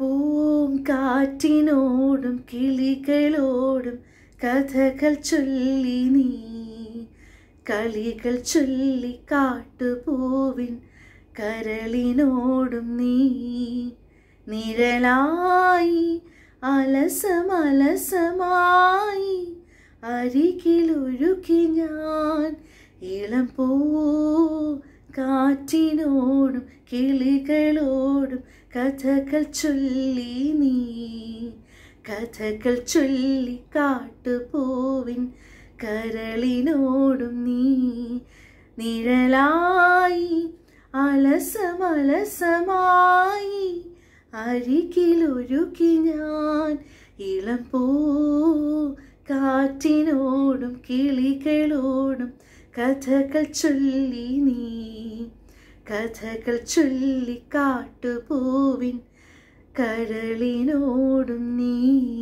പൂവും കാറ്റിനോടും കിളികളോടും കഥകൾ ചൊല്ലി നീ കളികൾ ചൊല്ലി കാട്ടുപൂവിൻ കരളിനോടും നീ നിരളായി അലസമലസമായി അരികിലൊഴുകി ഞാൻ ഇളം പോ കാറ്റിനോടും കിളികളോടും കഥകൾ ചൊല്ലി നീ കഥകൾ ചൊല്ലി കാട്ടുപോവിൻ കരളിനോടും നീ നിഴലായി അലസമലസമായി അരികിലൊരുക്കി ഞാൻ ഇളം പോ കാറ്റിനോടും കിളികളോടും കഥകൾ ചൊല്ലി നീ കഥകൾ ചൊല്ലിക്കാട്ടുപോവിൻ കരളിനോടും നീ